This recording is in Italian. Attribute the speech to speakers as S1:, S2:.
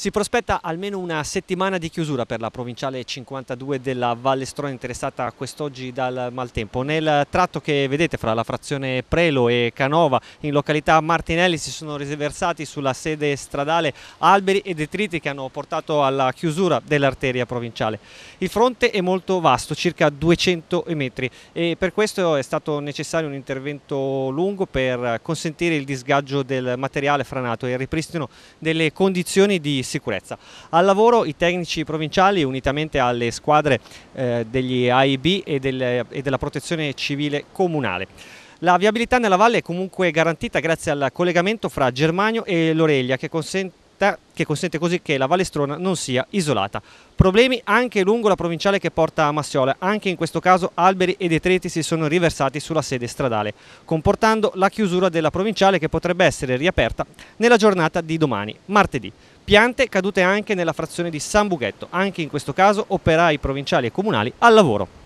S1: Si prospetta almeno una settimana di chiusura per la provinciale 52 della Valle Strona interessata quest'oggi dal maltempo. Nel tratto che vedete fra la frazione Prelo e Canova in località Martinelli si sono riversati sulla sede stradale alberi e detriti che hanno portato alla chiusura dell'arteria provinciale. Il fronte è molto vasto, circa 200 metri e per questo è stato necessario un intervento lungo per consentire il disgaggio del materiale franato e il ripristino delle condizioni di sicurezza. Al lavoro i tecnici provinciali unitamente alle squadre eh, degli AIB e, del, e della protezione civile comunale. La viabilità nella valle è comunque garantita grazie al collegamento fra Germanio e Loreglia che consente stretta che consente così che la Vallestrona non sia isolata. Problemi anche lungo la provinciale che porta a Massiola, anche in questo caso alberi e detriti si sono riversati sulla sede stradale, comportando la chiusura della provinciale che potrebbe essere riaperta nella giornata di domani, martedì. Piante cadute anche nella frazione di San Bughetto, anche in questo caso operai provinciali e comunali al lavoro.